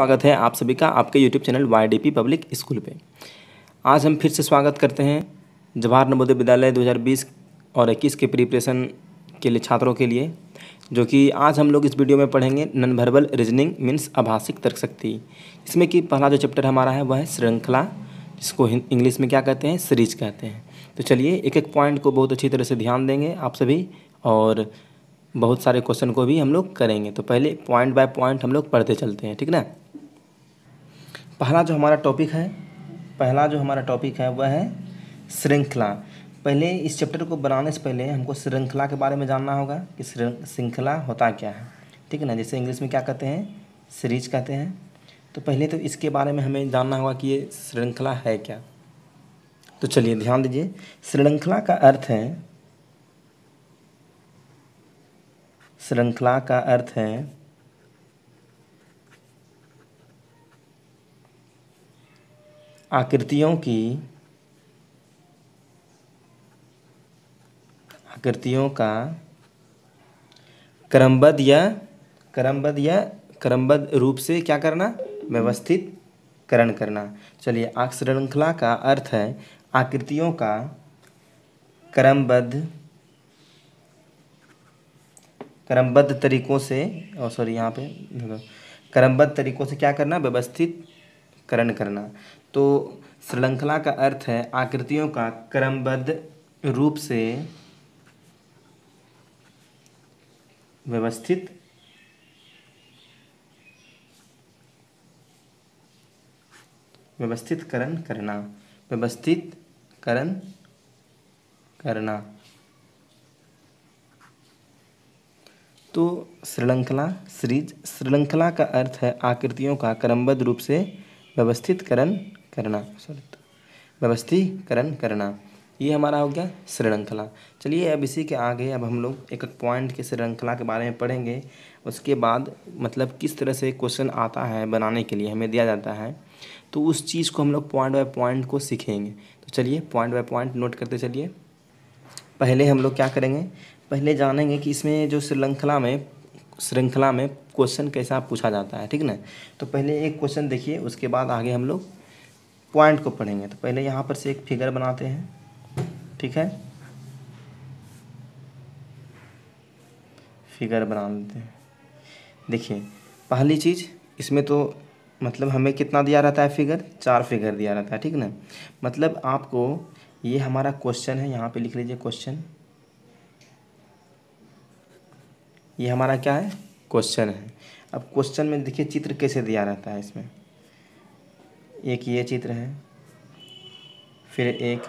स्वागत है आप सभी का आपके YouTube channel Y public school पे आज हम फिर से स्वागत करते हैं जवाहर नवोदय विद्यालय 2020 और 21 के प्रिपरेशन के लिए छात्रों के लिए जो कि आज हम लोग इस वीडियो में पढ़ेंगे नन वर्बल रीजनिंग मीन्स आभाषिक तर्क शक्ति इसमें कि पहला जो चैप्टर हमारा है वह है श्रृंखला जिसको इंग्लिश में क्या कहते हैं सीरीज कहते हैं तो चलिए एक एक पॉइंट को बहुत अच्छी तरह से ध्यान देंगे आप सभी और बहुत सारे क्वेश्चन को भी हम लोग करेंगे तो पहले पॉइंट बाय पॉइंट हम लोग पढ़ते चलते हैं ठीक ना पहला जो हमारा टॉपिक है पहला जो हमारा टॉपिक है वह है श्रृंखला पहले इस चैप्टर को बनाने से पहले हमको श्रृंखला के बारे में जानना होगा कि श्रृंखला होता क्या है ठीक है ना जैसे इंग्लिश में क्या कहते हैं सीरीज कहते हैं तो पहले तो इसके बारे में हमें जानना होगा कि ये श्रृंखला है क्या तो चलिए ध्यान दीजिए श्रृंखला का अर्थ है श्रृंखला का अर्थ है आकृतियों की आकृतियों का क्रमबद्ध या क्रमबद्ध या क्रमबद्ध रूप से क्या करना व्यवस्थित करण करना चलिए श्रृंखला का अर्थ है आकृतियों का क्रमबद्ध क्रमबद्ध तरीकों से और सॉरी यहाँ पे क्रमबद्ध तरीकों से क्या करना व्यवस्थित करण करना तो श्रृंखला का अर्थ है आकृतियों का क्रमबद्ध रूप से व्यवस्थित व्यवस्थित करण करना व्यवस्थित करण करना तो श्रृंखला श्रीज श्रृंखला का अर्थ है आकृतियों का क्रमबद्ध रूप से व्यवस्थित करण करना सॉरी व्यवस्थीकरण करना ये हमारा हो गया श्रृंखला चलिए अब इसी के आगे अब हम लोग एक एक पॉइंट के श्रृंखला के बारे में पढ़ेंगे उसके बाद मतलब किस तरह से क्वेश्चन आता है बनाने के लिए हमें दिया जाता है तो उस चीज़ को हम लोग पॉइंट बाय पॉइंट को सीखेंगे तो चलिए पॉइंट बाय पॉइंट नोट करते चलिए पहले हम लोग क्या करेंगे पहले जानेंगे कि इसमें जो श्रृंखला में श्रृंखला में क्वेश्चन कैसा पूछा जाता है ठीक ना तो पहले एक क्वेश्चन देखिए उसके बाद आगे हम लोग पॉइंट को पढ़ेंगे तो पहले यहाँ पर से एक फिगर बनाते हैं ठीक है फिगर बना लेते हैं देखिए पहली चीज़ इसमें तो मतलब हमें कितना दिया रहता है फिगर चार फिगर दिया रहता है ठीक ना मतलब आपको ये हमारा क्वेश्चन है यहाँ पे लिख लीजिए क्वेश्चन ये हमारा क्या है क्वेश्चन है अब क्वेश्चन में देखिए चित्र कैसे दिया रहता है इसमें एक ये चित्र है फिर एक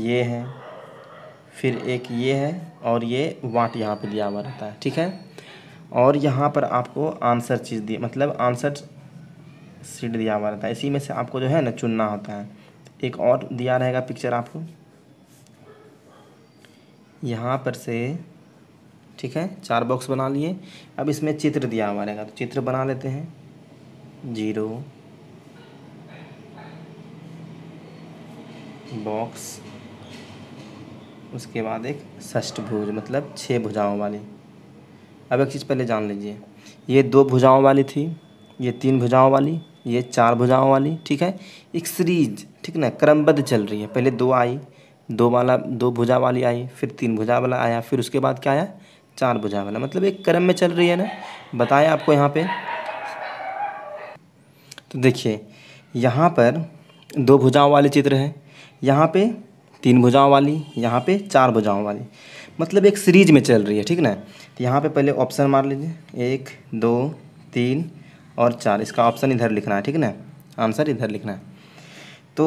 ये है फिर एक ये है और ये वाट यहाँ पे लिया हुआ रहता है ठीक है और यहाँ पर आपको आंसर चीज़ दी मतलब आंसर सीट दिया हुआ रहता है इसी में से आपको जो है ना चुनना होता है एक और दिया रहेगा पिक्चर आपको यहाँ पर से ठीक है चार बॉक्स बना लिए अब इसमें चित्र दिया हुआ रहेगा तो चित्र बना लेते हैं जीरो बॉक्स उसके बाद एक षष्ठभुज मतलब छः भुजाओं वाली अब एक चीज़ पहले जान लीजिए ये दो भुजाओं वाली थी ये तीन भुजाओं वाली ये चार भुजाओं वाली ठीक है एक सीरीज ठीक ना क्रमबद्ध चल रही है पहले दो आई दो वाला दो भुजा वाली आई फिर तीन भुजा वाला आया फिर उसके बाद क्या आया चार भुजा वाला मतलब एक क्रम में चल रही है ना बताएं आपको यहाँ पे तो देखिए यहाँ पर दो भुजाओं वाले चित्र है यहाँ पे तीन भुजाओं वाली यहाँ पे चार भुजाओं वाली मतलब एक सीरीज में चल रही है ठीक ना तो यहाँ पे पहले ऑप्शन मार लीजिए एक दो तीन और चार इसका ऑप्शन इधर लिखना है ठीक ना आंसर इधर लिखना है तो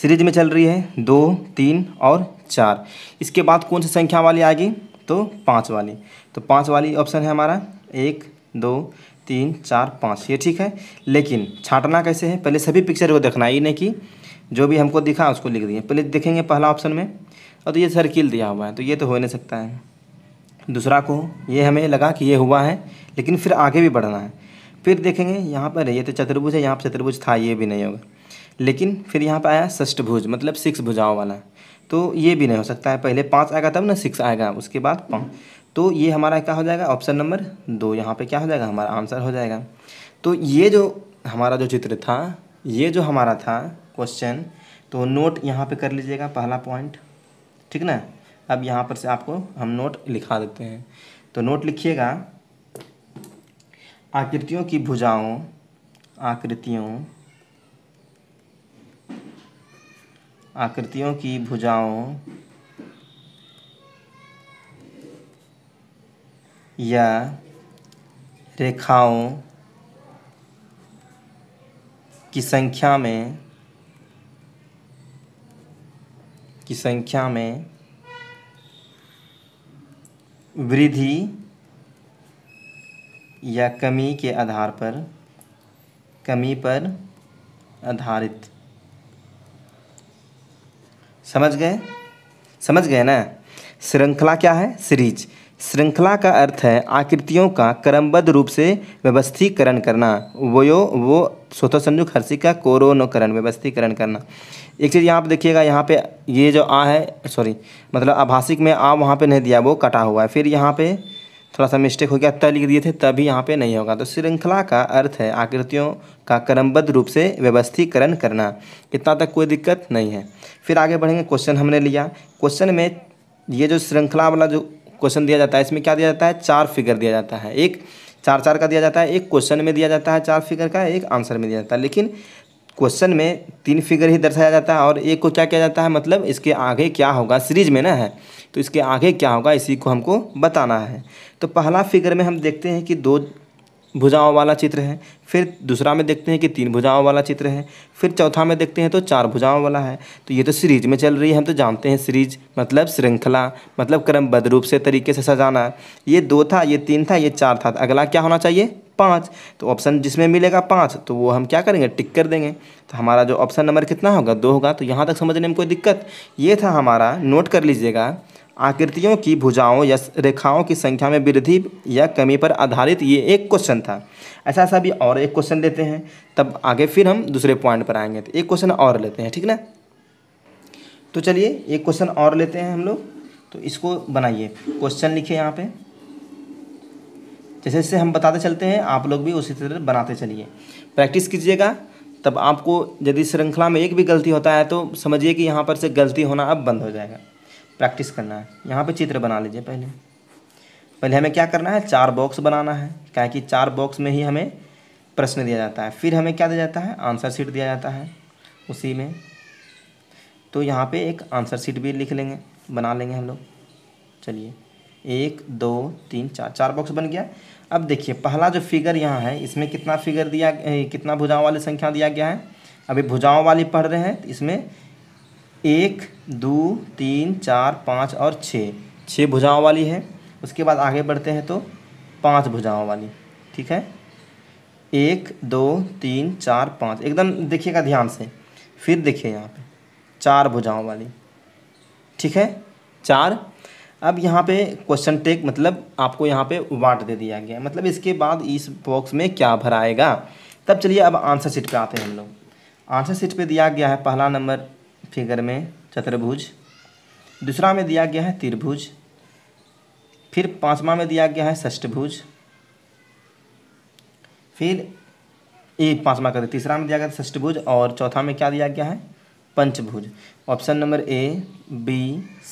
सीरीज में चल रही है दो तीन और चार इसके बाद कौन सी संख्या वाली आएगी तो पाँच वाली तो पाँच वाली ऑप्शन है हमारा एक दो तीन चार पाँच ये ठीक है लेकिन छाटना कैसे है पहले सभी पिक्चर को देखना ये नहीं कि जो भी हमको दिखा उसको लिख दिए पहले देखेंगे पहला ऑप्शन में और तो ये सर्किल दिया हुआ है तो ये तो हो नहीं सकता है दूसरा को ये हमें लगा कि ये हुआ है लेकिन फिर आगे भी बढ़ना है फिर देखेंगे यहाँ पर ये तो चतुर्भुज है यहाँ पर चतुर्भुज था ये भी नहीं होगा लेकिन फिर यहाँ पर आया षष्ठभुज मतलब सिक्स भुजाओं वाला तो ये भी नहीं हो सकता है पहले पाँच आएगा तब ना सिक्स आएगा उसके बाद पाँच तो ये हमारा क्या हो जाएगा ऑप्शन नंबर दो यहाँ पे क्या हो जाएगा हमारा आंसर हो जाएगा तो ये जो हमारा जो चित्र था ये जो हमारा था क्वेश्चन तो नोट यहाँ पे कर लीजिएगा पहला पॉइंट ठीक ना अब यहाँ पर से आपको हम नोट लिखा देते हैं तो नोट लिखिएगा आकृतियों की भुजाओं आकृतियों आकृतियों की भुजाओं या रेखाओं की संख्या में की संख्या में वृद्धि या कमी के आधार पर कमी पर आधारित समझ गए समझ गए ना श्रृंखला क्या है सीरीज श्रृंखला का अर्थ है आकृतियों का क्रमबद्ध रूप से व्यवस्थीकरण करना वो यो वो स्वतः संयुक्त हर्षि का कोरोनोकरण व्यवस्थीकरण करना एक चीज़ यहाँ पे देखिएगा यहाँ पे ये जो आ है सॉरी मतलब आभाषिक में आ वहाँ पे नहीं दिया वो कटा हुआ है फिर यहाँ पे थोड़ा सा मिस्टेक हो गया त लिख दिए थे तभी यहाँ पे नहीं होगा तो श्रृंखला का अर्थ है आकृतियों का क्रमबद्ध रूप से व्यवस्थीकरण करना इतना तक कोई दिक्कत नहीं है फिर आगे बढ़ेंगे क्वेश्चन हमने लिया क्वेश्चन में ये जो श्रृंखला वाला जो क्वेश्चन दिया जाता है इसमें क्या दिया जाता है चार फिगर दिया जाता है एक चार चार का दिया जाता है एक क्वेश्चन में दिया जाता है चार फिगर का एक आंसर में दिया जाता है लेकिन क्वेश्चन में तीन फिगर ही दर्शाया जाता है और एक को क्या किया जाता है मतलब इसके आगे क्या होगा सीरीज में ना है तो इसके आगे क्या होगा इसी को हमको बताना है तो पहला फिगर में हम देखते हैं कि दो भुजाओं वाला चित्र है फिर दूसरा में देखते हैं कि तीन भुजाओं वाला चित्र है फिर चौथा में देखते हैं तो चार भुजाओं वाला है तो ये तो सीरीज में चल रही है हम तो जानते हैं सीरीज मतलब श्रृंखला मतलब क्रमबद्ध रूप से तरीके से सजाना ये दो था ये तीन था ये चार था अगला क्या होना चाहिए पाँच तो ऑप्शन जिसमें मिलेगा पाँच तो वो हम क्या करेंगे टिक कर देंगे तो हमारा जो ऑप्शन नंबर कितना होगा दो होगा तो यहाँ तक समझने में कोई दिक्कत ये था हमारा नोट कर लीजिएगा आकृतियों की भुजाओं या रेखाओं की संख्या में वृद्धि या कमी पर आधारित ये एक क्वेश्चन था ऐसा ऐसा भी और एक क्वेश्चन लेते हैं तब आगे फिर हम दूसरे पॉइंट पर आएंगे तो एक क्वेश्चन और लेते हैं ठीक ना तो चलिए एक क्वेश्चन और लेते हैं हम लोग तो इसको बनाइए क्वेश्चन लिखिए यहाँ पे जैसे जैसे हम बताते चलते हैं आप लोग भी उसी तरह बनाते चलिए प्रैक्टिस कीजिएगा तब आपको यदि श्रृंखला में एक भी गलती होता है तो समझिए कि यहाँ पर से गलती होना अब बंद हो जाएगा प्रैक्टिस करना है यहाँ पे चित्र बना लीजिए पहले पहले हमें क्या करना है चार बॉक्स बनाना है क्या कि चार बॉक्स में ही हमें प्रश्न दिया जाता है फिर हमें क्या दिया जाता है आंसर सीट दिया जाता है उसी में तो यहाँ पे एक आंसर सीट भी लिख लेंगे बना लेंगे हम लोग चलिए एक दो तीन चार चार बॉक्स बन गया अब देखिए पहला जो फिगर यहाँ है इसमें कितना फिगर दिया कितना भुजाओं वाली संख्या दिया गया है अभी भुजाओं वाली पढ़ रहे हैं तो इसमें एक दो तीन चार पाँच और छः छः भुजाओं वाली है उसके बाद आगे बढ़ते हैं तो पांच भुजाओं वाली ठीक है एक दो तीन चार पाँच एकदम देखिएगा ध्यान से फिर देखिए यहाँ पे चार भुजाओं वाली ठीक है चार अब यहाँ पे क्वेश्चन टेक मतलब आपको यहाँ पे वाट दे दिया गया मतलब इसके बाद इस बॉक्स में क्या भराएगा तब चलिए अब आंसर सीट पे आते हैं हम लोग आंसर सीट पे दिया गया है पहला नंबर फिगर में चतुर्भुज दूसरा में दिया गया है त्रिभुज फिर पांचवा में दिया गया है षष्ठभुज फिर ये पांचवा कर तीसरा में दिया गया है षष्ठभुज और चौथा में क्या दिया गया है पंचभुज option number A B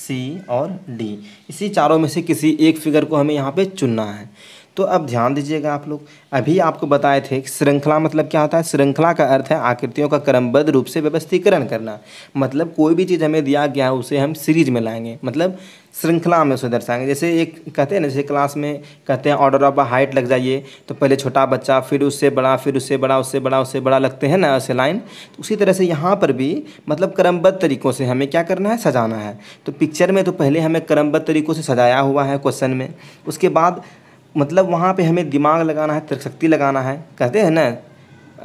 C और डी इसी चारों में से किसी एक फिगर को हमें यहाँ पे चुनना है तो अब ध्यान दीजिएगा आप लोग अभी आपको बताए थे कि श्रृंखला मतलब क्या होता है श्रृंखला का अर्थ है आकृतियों का क्रमबद्ध रूप से व्यवस्थीकरण करना मतलब कोई भी चीज़ हमें दिया गया है उसे हम सीरीज में लाएंगे मतलब श्रृंखला में उसे दर्शाएंगे जैसे एक कहते हैं ना जैसे क्लास में कहते हैं ऑर्डर ऑफ हाइट लग जाइए तो पहले छोटा बच्चा फिर उससे बड़ा फिर उससे बड़ा उससे बड़ा उससे बड़ा लगते हैं ना ऐसे लाइन तो उसी तरह से यहाँ पर भी मतलब क्रमबद्ध तरीक़ों से हमें क्या करना है सजाना है तो पिक्चर में तो पहले हमें क्रमबद्ध तरीक़ों से सजाया हुआ है क्वेश्चन में उसके बाद मतलब वहाँ पे हमें दिमाग लगाना है तर्क शक्ति लगाना है कहते हैं ना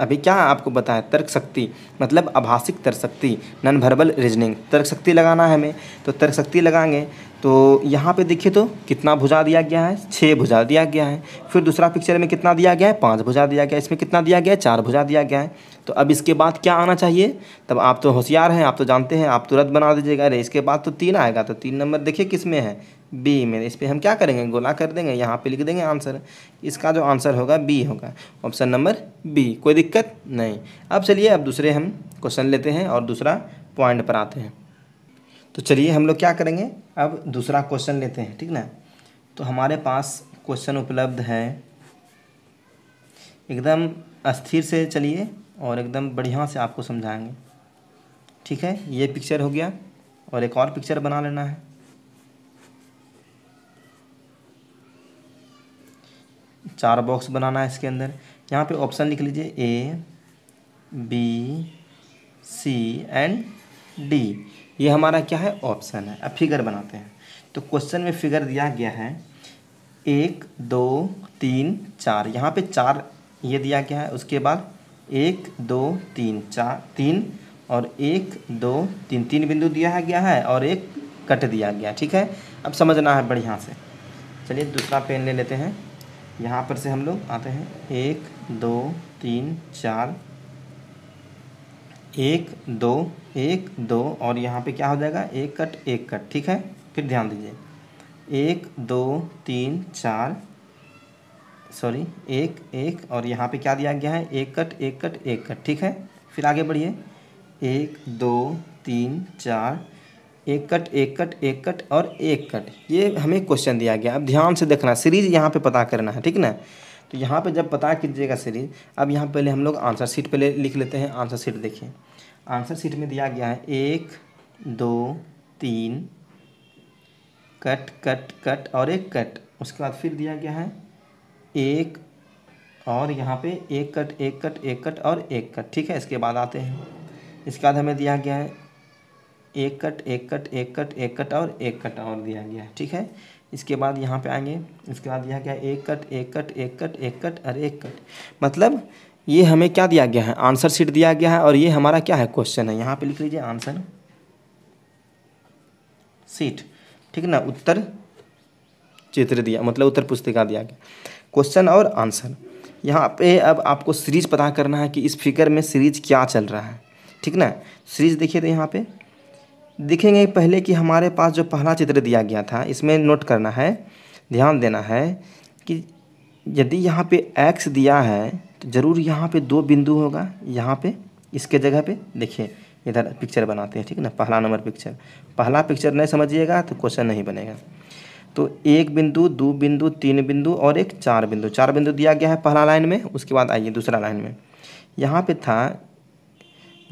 अभी क्या आपको बताया तर्क शक्ति मतलब आभाषिक तर्क शक्ति नॉन वर्बल रीजनिंग तर्क शक्ति लगाना है हमें तो तर्क शक्ति लगाएंगे तो यहाँ पे देखिए तो कितना भुजा दिया गया है छः भुजा दिया गया है फिर दूसरा पिक्चर में कितना दिया गया है पाँच भुजा दिया गया है इसमें कितना दिया गया है चार भुजा दिया गया है तो अब इसके बाद क्या आना चाहिए तब आप तो होशियार हैं आप तो जानते हैं आप तुरंत तो बना दीजिएगा अरे इसके बाद तो तीन आएगा तो तीन नंबर देखिए किस में है बी में इस पर हम क्या करेंगे गोला कर देंगे यहाँ पर लिख देंगे आंसर इसका जो आंसर होगा बी होगा ऑप्शन नंबर बी कोई दिक्कत नहीं अब चलिए अब दूसरे हम क्वेश्चन लेते हैं और दूसरा पॉइंट पर आते हैं तो चलिए हम लोग क्या करेंगे अब दूसरा क्वेश्चन लेते हैं ठीक ना तो हमारे पास क्वेश्चन उपलब्ध है एकदम अस्थिर से चलिए और एकदम बढ़िया से आपको समझाएंगे ठीक है ये पिक्चर हो गया और एक और पिक्चर बना लेना है चार बॉक्स बनाना है इसके अंदर यहाँ पे ऑप्शन लिख लीजिए A B C and D ये हमारा क्या है ऑप्शन है अब फिगर बनाते हैं तो क्वेश्चन में फिगर दिया गया है एक दो तीन चार यहाँ पे चार ये दिया गया है उसके बाद एक दो तीन चार तीन और एक दो तीन तीन बिंदु दिया गया है और एक कट दिया गया ठीक है अब समझना है बढ़िया से चलिए दूसरा पेन ले लेते हैं यहाँ पर से हम लोग आते हैं एक दो तीन चार एक दो एक दो और यहाँ पे क्या हो जाएगा एक कट एक कट ठीक है फिर ध्यान दीजिए एक दो तीन चार सॉरी एक एक और यहाँ पे क्या दिया गया है एक कट एक कट एक कट ठीक है फिर आगे बढ़िए एक दो तीन चार एक कट एक कट एक कट और एक कट ये हमें क्वेश्चन दिया गया अब ध्यान से देखना सीरीज यहाँ पे पता करना है ठीक ना तो यहाँ पे जब पता कीजिएगा सीरीज अब यहाँ पहले हम लोग आंसर सीट पहले लिख लेते हैं आंसर सीट देखिए आंसर सीट में दिया गया है एक दो तीन कट कट कट और एक कट उसके बाद फिर दिया गया है एक और यहाँ पे एक कट एक कट एक कट और एक कट ठीक है इसके बाद आते हैं इसके बाद हमें दिया गया है एक कट एक कट एक कट एक कट और एक कट और दिया गया है ठीक है इसके बाद यहाँ पे आएंगे इसके बाद दिया गया एक कट एक कट एक कट एक कट और एक कट मतलब ये हमें क्या दिया गया है आंसर सीट दिया गया है और ये हमारा क्या है क्वेश्चन है यहाँ पे लिख लीजिए आंसर सीट ठीक ना उत्तर चित्र दिया मतलब उत्तर पुस्तिका दिया गया क्वेश्चन और आंसर यहाँ पे अब आपको सीरीज पता करना है कि इस फिगर में सीरीज क्या चल रहा है ठीक ना सीरीज देखिए तो यहाँ पे देखेंगे पहले कि हमारे पास जो पहला चित्र दिया गया था इसमें नोट करना है ध्यान देना है कि यदि यहाँ पे एक्स दिया है ज़रूर यहाँ पे दो बिंदु होगा यहाँ पे इसके जगह पे देखिए इधर पिक्चर बनाते हैं ठीक है ना पहला नंबर पिक्चर पहला पिक्चर नहीं समझिएगा तो क्वेश्चन नहीं बनेगा तो एक बिंदु दो बिंदु तीन बिंदु और एक चार बिंदु चार बिंदु दिया गया है पहला लाइन में उसके बाद आइए दूसरा लाइन में यहाँ पर था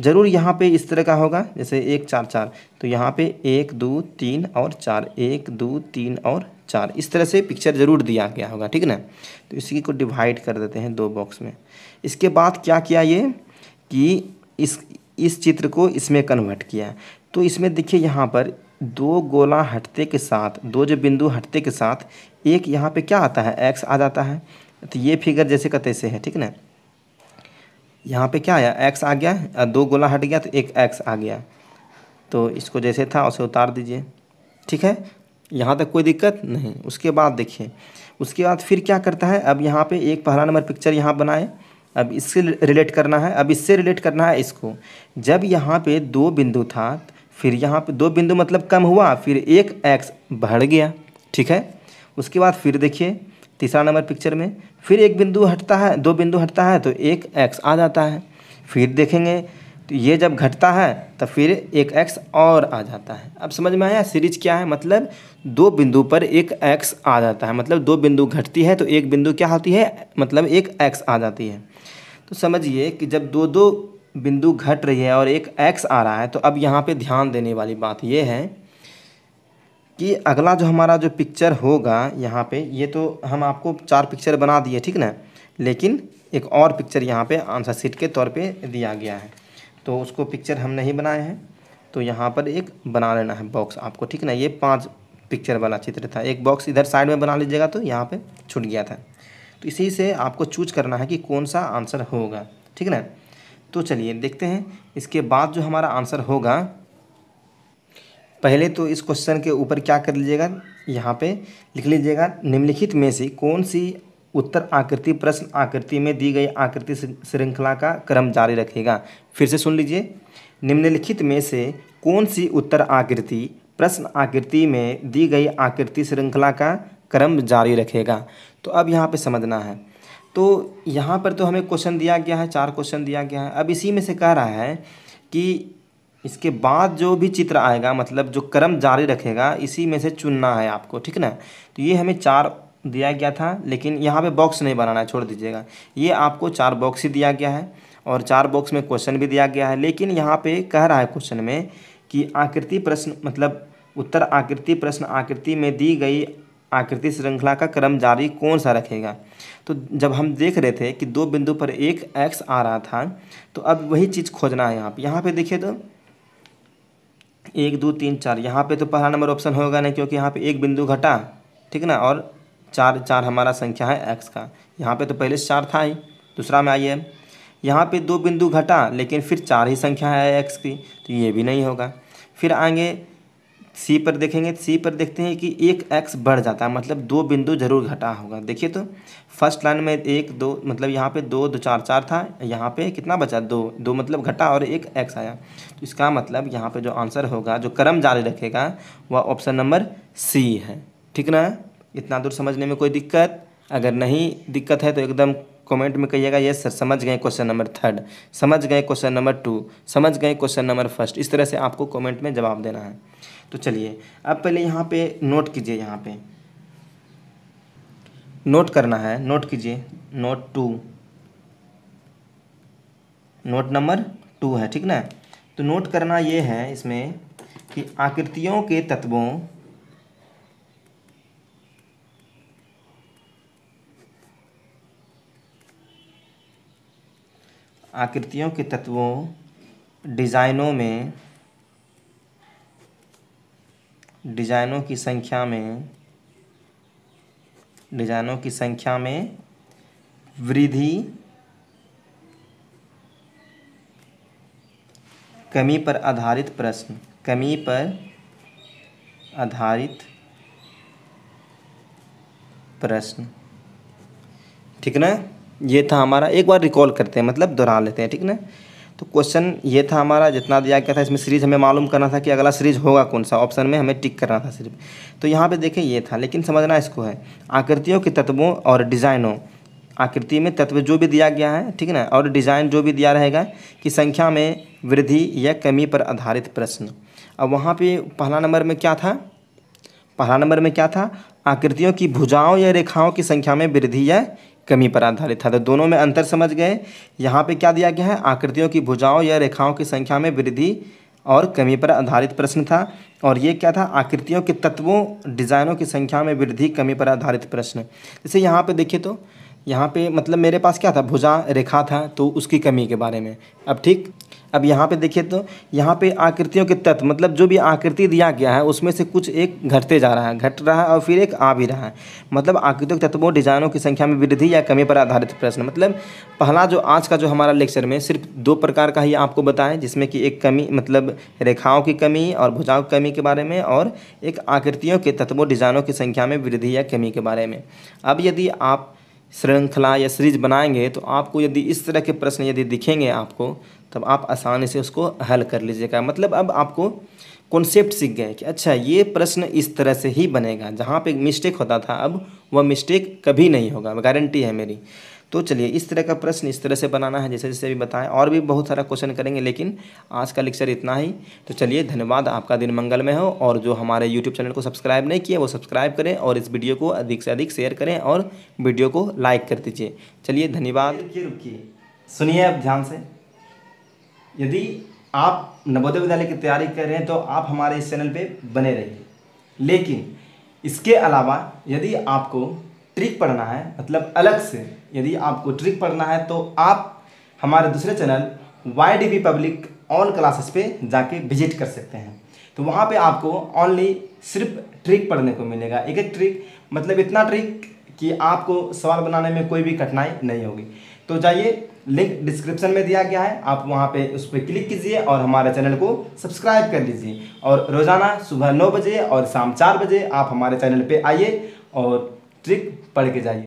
ज़रूर यहाँ पे इस तरह का होगा जैसे एक चार चार तो यहाँ पे एक दो तीन और चार एक दो तीन और चार इस तरह से पिक्चर ज़रूर दिया गया होगा ठीक ना तो इसी को डिवाइड कर देते हैं दो बॉक्स में इसके बाद क्या किया ये कि इस इस चित्र को इसमें कन्वर्ट किया तो इसमें देखिए यहाँ पर दो गोला हटते के साथ दो जो बिंदु हटते के साथ एक यहाँ पे क्या आता है एक्स आ जाता है तो ये फिगर जैसे का तैसे है ठीक ना यहाँ पे क्या आया एक्स आ गया दो गोला हट गया तो एक एक्स आ गया तो इसको जैसे था उसे उतार दीजिए ठीक है यहाँ तक कोई दिक्कत नहीं उसके बाद देखिए उसके बाद फिर क्या करता है अब यहाँ पे एक पहला नंबर पिक्चर यहाँ बनाए अब इससे रिलेट करना है अब इससे रिलेट करना है इसको जब यहाँ पे दो बिंदु था फिर यहाँ पे दो बिंदु मतलब कम हुआ फिर एक एक्स बढ़ गया ठीक है उसके बाद फिर देखिए तीसरा नंबर पिक्चर में फिर एक बिंदु हटता है दो बिंदु हटता है तो एक एक्स आ जाता है फिर देखेंगे तो ये जब घटता है तो फिर एक एक्स और आ जाता है अब समझ में आया सीरीज क्या है मतलब दो बिंदु पर एक एक्स आ जाता है मतलब दो बिंदु घटती है तो एक बिंदु क्या होती है मतलब एक एक्स आ जाती है तो समझिए कि जब दो दो बिंदु घट रही है और एक एक्स आ रहा है तो अब यहाँ पे ध्यान देने वाली बात यह है कि अगला जो हमारा जो पिक्चर होगा यहाँ पे ये तो हम आपको चार पिक्चर बना दिए ठीक ना लेकिन एक और पिक्चर यहाँ पे आंसर सीट के तौर पे दिया गया है तो उसको पिक्चर हम नहीं बनाए हैं तो यहाँ पर एक बना लेना है बॉक्स आपको ठीक ना ये पाँच पिक्चर वाला चित्र था एक बॉक्स इधर साइड में बना लीजिएगा तो यहाँ पे छूट गया था तो इसी से आपको चूज करना है कि कौन सा आंसर होगा ठीक ना तो चलिए देखते हैं इसके बाद जो हमारा आंसर होगा पहले तो इस क्वेश्चन के ऊपर क्या कर लीजिएगा यहाँ पे लिख लीजिएगा निम्नलिखित में से कौन सी उत्तर आकृति प्रश्न आकृति में दी गई आकृति श्रृंखला का क्रम जारी रखेगा फिर से सुन लीजिए निम्नलिखित में से कौन सी उत्तर आकृति प्रश्न आकृति में दी गई आकृति श्रृंखला का क्रम जारी रखेगा तो अब यहाँ पे समझना है तो यहाँ पर तो हमें क्वेश्चन दिया गया है चार क्वेश्चन दिया गया है अब इसी में से कह रहा है कि इसके बाद जो भी चित्र आएगा मतलब जो क्रम जारी रखेगा इसी में से चुनना है आपको ठीक ना तो ये हमें चार दिया गया था लेकिन यहाँ पे बॉक्स नहीं बनाना है छोड़ दीजिएगा ये आपको चार बॉक्स ही दिया गया है और चार बॉक्स में क्वेश्चन भी दिया गया है लेकिन यहाँ पे कह रहा है क्वेश्चन में कि आकृति प्रश्न मतलब उत्तर आकृति प्रश्न आकृति में दी गई आकृति श्रृंखला का क्रम जारी कौन सा रखेगा तो जब हम देख रहे थे कि दो बिंदु पर एक एक्स आ रहा था तो अब वही चीज़ खोजना है यहाँ पर यहाँ पर देखिए तो एक दो तीन चार यहाँ पे तो पहला नंबर ऑप्शन होगा नहीं क्योंकि यहाँ पे एक बिंदु घटा ठीक ना और चार चार हमारा संख्या है एक्स का यहाँ पे तो पहले से चार था ही दूसरा में आइए यहाँ पे दो बिंदु घटा लेकिन फिर चार ही संख्या है एक्स की तो ये भी नहीं होगा फिर आगे सी पर देखेंगे सी पर देखते हैं कि एक एक्स बढ़ जाता है मतलब दो बिंदु जरूर घटा होगा देखिए तो फर्स्ट लाइन में एक दो मतलब यहाँ पे दो दो चार चार था यहाँ पे कितना बचा दो दो मतलब घटा और एक एक्स आया तो इसका मतलब यहाँ पे जो आंसर होगा जो क्रम जारी रखेगा वह ऑप्शन नंबर सी है ठीक ना इतना दूर समझने में कोई दिक्कत अगर नहीं दिक्कत है तो एकदम कमेंट में कहिएगा यस सर समझ गए क्वेश्चन नंबर थर्ड समझ गए क्वेश्चन नंबर टू समझ गए क्वेश्चन नंबर फर्स्ट इस तरह से आपको कमेंट में जवाब देना है तो चलिए अब पहले यहाँ पे नोट कीजिए यहाँ पे नोट करना है नोट कीजिए note two note number two है ठीक ना तो नोट करना ये है इसमें कि आकृतियों के तत्वों आकृतियों के तत्वों डिज़ाइनों में डिज़ाइनों की संख्या में डिज़ाइनों की संख्या में वृद्धि कमी पर आधारित प्रश्न कमी पर आधारित प्रश्न ठीक ना ये था हमारा एक बार रिकॉल करते हैं मतलब दोहरा लेते हैं ठीक ना तो क्वेश्चन ये था हमारा जितना दिया गया था इसमें सीरीज हमें मालूम करना था कि अगला सीरीज होगा कौन सा ऑप्शन में हमें टिक करना था सिर्फ तो यहाँ पे देखें ये था लेकिन समझना इसको है आकृतियों के तत्वों और डिज़ाइनों आकृति में तत्व जो भी दिया गया है ठीक ना और डिज़ाइन जो भी दिया रहेगा कि संख्या में वृद्धि या कमी पर आधारित प्रश्न अब वहाँ पर पहला नंबर में क्या था पहला नंबर में क्या था आकृतियों की भुजाओं या रेखाओं की संख्या में वृद्धि या कमी पर आधारित था तो दोनों में अंतर समझ गए यहाँ पे क्या दिया गया है आकृतियों की भुजाओं या रेखाओं की संख्या में वृद्धि और कमी पर आधारित प्रश्न था और ये क्या था आकृतियों के तत्वों डिज़ाइनों की संख्या में वृद्धि कमी पर आधारित प्रश्न जैसे यहाँ पे देखिए तो यहाँ पे मतलब मेरे पास क्या था भुजा रेखा था तो उसकी कमी के बारे में अब ठीक अब यहाँ पे देखिए तो यहाँ पे आकृतियों के तत्व मतलब जो भी आकृति दिया गया है उसमें से कुछ एक घटते जा रहा है घट रहा है और फिर एक आ भी रहा है मतलब आकृतियों के तत्वों डिजाइनों की संख्या में वृद्धि या कमी पर आधारित प्रश्न मतलब पहला जो आज का जो हमारा लेक्चर में सिर्फ दो प्रकार का ही आपको बताएं जिसमें कि एक कमी मतलब रेखाओं की कमी और भुजाओं की कमी के बारे में और एक आकृतियों के तत्वों डिजाइनों की संख्या में वृद्धि या कमी के बारे में अब यदि आप श्रृंखला या सीरीज बनाएंगे तो आपको यदि इस तरह के प्रश्न यदि दिखेंगे आपको तब आप आसानी से उसको हल कर लीजिएगा मतलब अब आपको कॉन्सेप्ट सीख गए कि अच्छा ये प्रश्न इस तरह से ही बनेगा जहाँ पे मिस्टेक होता था अब वह मिस्टेक कभी नहीं होगा गारंटी है मेरी तो चलिए इस तरह का प्रश्न इस तरह से बनाना है जैसे जैसे भी बताएं और भी बहुत सारा क्वेश्चन करेंगे लेकिन आज का लेक्चर इतना ही तो चलिए धन्यवाद आपका दिन मंगल में हो और जो हमारे यूट्यूब चैनल को सब्सक्राइब नहीं किया वो सब्सक्राइब करें और इस वीडियो को अधिक से अधिक शेयर करें और वीडियो को लाइक कर दीजिए चलिए धन्यवाद रुकिए सुनिए आप ध्यान से यदि आप नवोदय विद्यालय की तैयारी कर रहे हैं तो आप हमारे इस चैनल पर बने रहिए लेकिन इसके अलावा यदि आपको ट्रिक पढ़ना है मतलब अलग से यदि आपको ट्रिक पढ़ना है तो आप हमारे दूसरे channel Y D public all classes पे जाके विजिट कर सकते हैं तो वहाँ पे आपको ओनली सिर्फ ट्रिक पढ़ने को मिलेगा एक एक ट्रिक मतलब इतना ट्रिक कि आपको सवाल बनाने में कोई भी कठिनाई नहीं होगी तो जाइए लिंक डिस्क्रिप्शन में दिया गया है आप वहाँ पे उस पर क्लिक कीजिए और हमारे चैनल को सब्सक्राइब कर लीजिए और रोज़ाना सुबह नौ बजे और शाम चार बजे आप हमारे चैनल पर आइए और Click para que te ayude.